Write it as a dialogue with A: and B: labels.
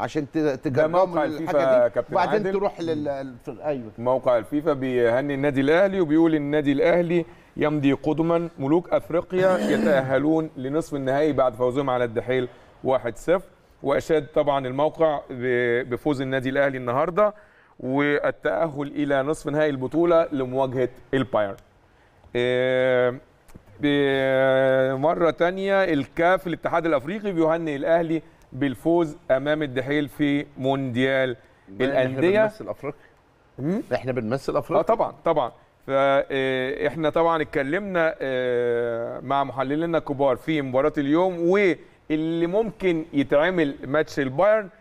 A: عشان تجربوا الحاجه دي وبعدين تروح لل ايوه موقع الفيفا بيهني النادي الاهلي وبيقول النادي الاهلي يمضي قدما ملوك افريقيا يتاهلون لنصف النهائي بعد فوزهم على الدحيل 1-0 واشاد طبعا الموقع بفوز النادي الاهلي النهارده والتاهل الى نصف نهائي البطوله لمواجهه البايرن آه، مرة ثانيه الكاف الاتحاد الأفريقي بيهنئ الأهلي بالفوز امام الدحيل في مونديال يعني الانديه احنا بنمثل افريقيا احنا بنمثل افريقيا اه طبعا طبعا فاحنا آه، طبعا اتكلمنا آه، مع محللنا كبار في مباراه اليوم واللي ممكن يتعمل ماتش البايرن